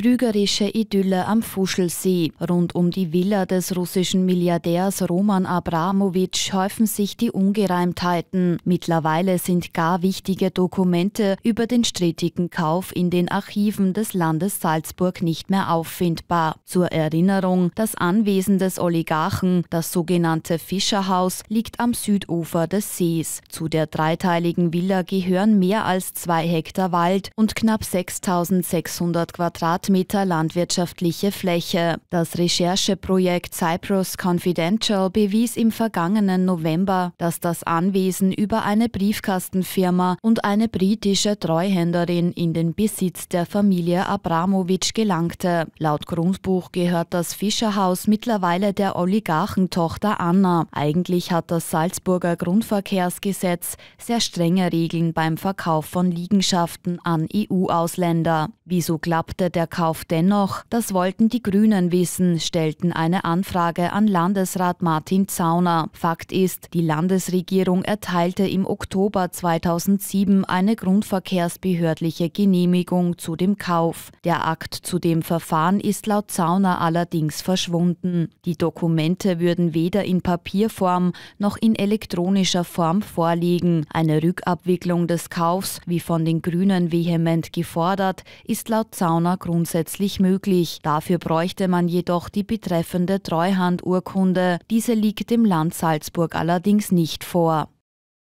Trügerische Idylle am Fuschelsee. Rund um die Villa des russischen Milliardärs Roman Abramowitsch häufen sich die Ungereimtheiten. Mittlerweile sind gar wichtige Dokumente über den strittigen Kauf in den Archiven des Landes Salzburg nicht mehr auffindbar. Zur Erinnerung, das Anwesen des Oligarchen, das sogenannte Fischerhaus, liegt am Südufer des Sees. Zu der dreiteiligen Villa gehören mehr als zwei Hektar Wald und knapp 6600 Quadratmeter Quadratmeter landwirtschaftliche Fläche. Das Rechercheprojekt Cyprus Confidential bewies im vergangenen November, dass das Anwesen über eine Briefkastenfirma und eine britische Treuhänderin in den Besitz der Familie Abramowitsch gelangte. Laut Grundbuch gehört das Fischerhaus mittlerweile der Oligarchentochter Anna. Eigentlich hat das Salzburger Grundverkehrsgesetz sehr strenge Regeln beim Verkauf von Liegenschaften an EU-Ausländer. Wieso klappte der Kauf Verkauf dennoch? Das wollten die Grünen wissen, stellten eine Anfrage an Landesrat Martin Zauner. Fakt ist, die Landesregierung erteilte im Oktober 2007 eine grundverkehrsbehördliche Genehmigung zu dem Kauf. Der Akt zu dem Verfahren ist laut Zauner allerdings verschwunden. Die Dokumente würden weder in Papierform noch in elektronischer Form vorliegen. Eine Rückabwicklung des Kaufs, wie von den Grünen vehement gefordert, ist laut Zauner grundsätzlich grundsätzlich möglich. Dafür bräuchte man jedoch die betreffende Treuhandurkunde. Diese liegt dem Land Salzburg allerdings nicht vor.